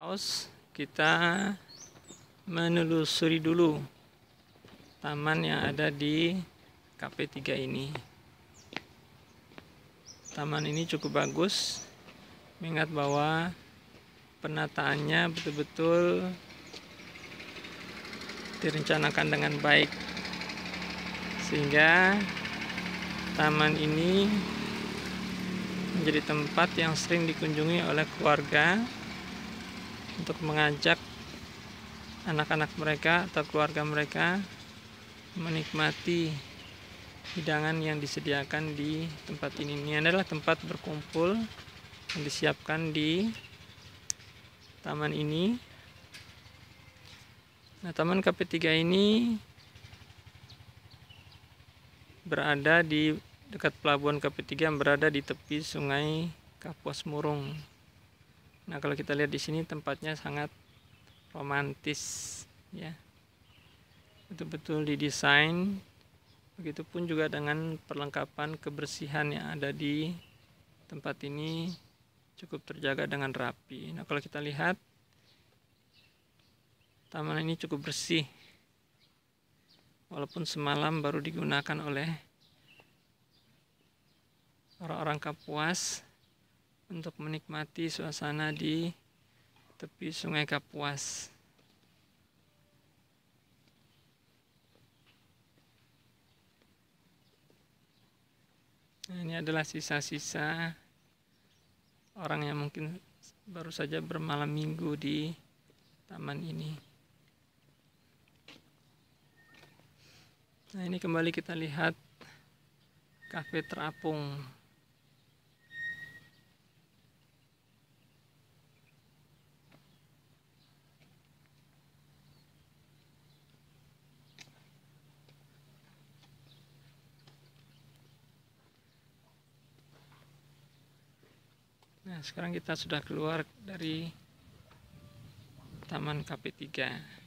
Aus kita menelusuri dulu taman yang ada di KP3 ini. Taman ini cukup bagus. Mengingat bahwa penataannya betul-betul direncanakan dengan baik. Sehingga taman ini menjadi tempat yang sering dikunjungi oleh keluarga untuk mengajak anak-anak mereka atau keluarga mereka menikmati hidangan yang disediakan di tempat ini. Ini adalah tempat berkumpul yang disiapkan di taman ini. Nah, Taman KP3 ini berada di dekat pelabuhan KP3 yang berada di tepi sungai Kapuas Murung. Nah, kalau kita lihat di sini tempatnya sangat romantis ya. Betul-betul didesain begitupun juga dengan perlengkapan kebersihan yang ada di tempat ini cukup terjaga dengan rapi. Nah, kalau kita lihat taman ini cukup bersih. Walaupun semalam baru digunakan oleh orang-orang Kapuas untuk menikmati suasana di tepi Sungai Kapuas. Nah, ini adalah sisa-sisa orang yang mungkin baru saja bermalam minggu di taman ini. Nah, ini kembali kita lihat kafe terapung. sekarang kita sudah keluar dari Taman KP3